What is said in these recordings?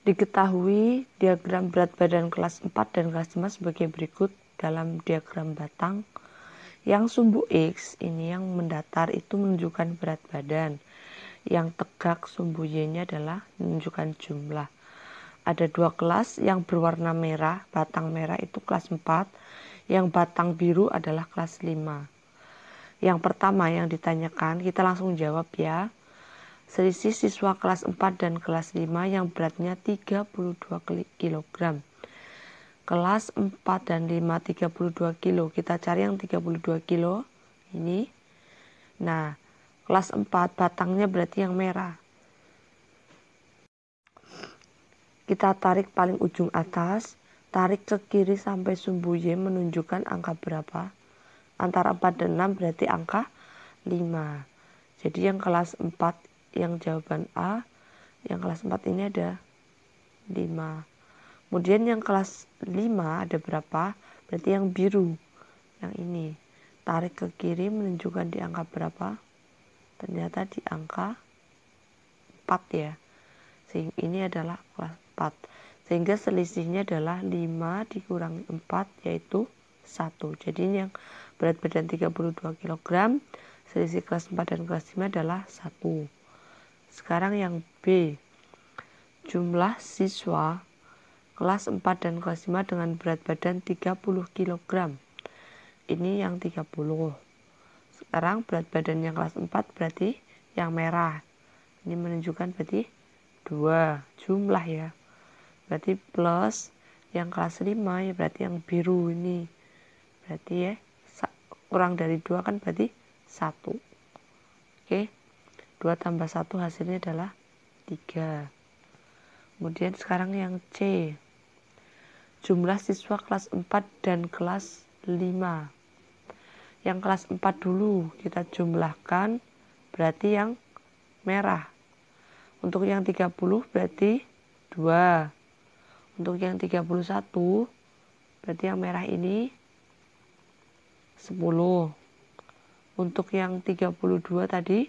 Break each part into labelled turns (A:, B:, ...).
A: Diketahui diagram berat badan kelas 4 dan kelas 5 sebagai berikut dalam diagram batang. Yang sumbu X ini yang mendatar itu menunjukkan berat badan. Yang tegak sumbu Y-nya adalah menunjukkan jumlah. Ada dua kelas yang berwarna merah, batang merah itu kelas 4, yang batang biru adalah kelas 5. Yang pertama yang ditanyakan, kita langsung jawab ya selisih siswa kelas 4 dan kelas 5 yang beratnya 32 kg. Kelas 4 dan 5 32 kg. Kita cari yang 32 kg ini. Nah, kelas 4 batangnya berarti yang merah. Kita tarik paling ujung atas, tarik ke kiri sampai sumbu Y menunjukkan angka berapa. Antara 4 dan 6 berarti angka 5. Jadi yang kelas 4 yang jawaban A yang kelas 4 ini ada 5 kemudian yang kelas 5 ada berapa berarti yang biru yang ini tarik ke kiri menunjukkan di angka berapa ternyata di angka 4 ya sehingga ini adalah kelas 4 sehingga selisihnya adalah 5 dikurangi 4 yaitu 1 jadi yang berat badan 32 kg selisih kelas 4 dan kelas 5 adalah 1 sekarang yang B. Jumlah siswa kelas 4 dan kelas 5 dengan berat badan 30 kg. Ini yang 30. Sekarang berat badan yang kelas 4 berarti yang merah. Ini menunjukkan berarti 2 jumlah ya. Berarti plus yang kelas 5 ya berarti yang biru ini. Berarti ya kurang dari 2 kan berarti 1. Oke. Okay. 2 tambah 1 hasilnya adalah 3 kemudian sekarang yang C jumlah siswa kelas 4 dan kelas 5 yang kelas 4 dulu kita jumlahkan berarti yang merah. Untuk yang 30 berarti 2. Untuk yang 31 berarti yang merah ini 10. Untuk yang 32 tadi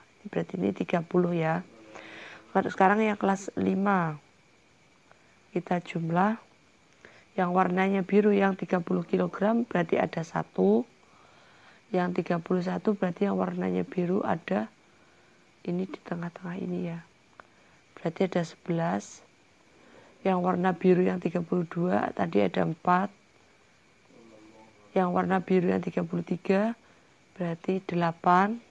A: berarti ini 30 ya sekarang yang kelas 5 kita jumlah yang warnanya biru yang 30 kg berarti ada 1 yang 31 berarti yang warnanya biru ada ini di tengah-tengah ini ya berarti ada 11 yang warna biru yang 32 tadi ada 4 yang warna biru yang 33 berarti 8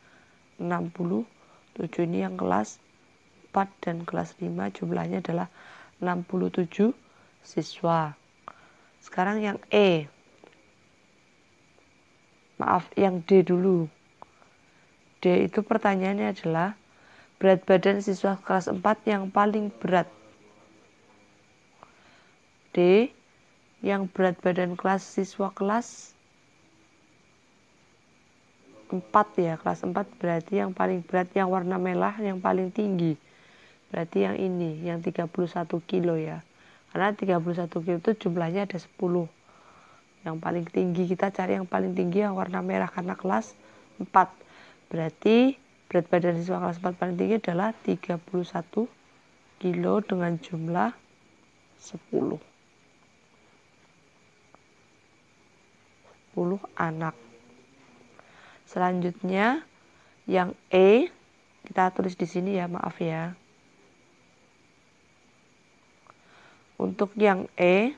A: 67 ini yang kelas 4 dan kelas 5 jumlahnya adalah 67 siswa. Sekarang yang E. Maaf, yang D dulu. D itu pertanyaannya adalah berat badan siswa kelas 4 yang paling berat. D yang berat badan kelas siswa kelas 4 ya kelas 4 berarti yang paling berat yang warna merah yang paling tinggi berarti yang ini yang 31 kilo ya karena 31 kilo itu jumlahnya ada 10 yang paling tinggi kita cari yang paling tinggi yang warna merah karena kelas 4 berarti berat badan siswa kelas 4 paling tinggi adalah 31 kilo dengan jumlah 10 10 anak Selanjutnya yang E kita tulis di sini ya, maaf ya. Untuk yang E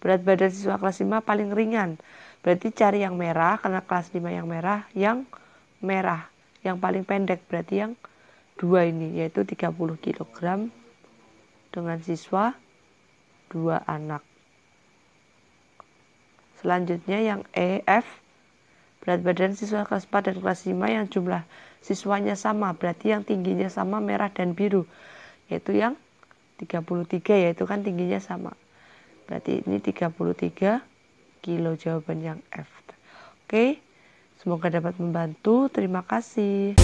A: berat badan siswa kelas 5 paling ringan. Berarti cari yang merah karena kelas 5 yang merah, yang merah. Yang paling pendek berarti yang dua ini yaitu 30 kg dengan siswa dua anak. Selanjutnya yang E, F Berat badan siswa kelas 4 dan kelas 5 yang jumlah siswanya sama, berarti yang tingginya sama merah dan biru, yaitu yang 33 yaitu kan tingginya sama. Berarti ini 33 kilo jawaban yang F. Oke, semoga dapat membantu. Terima kasih.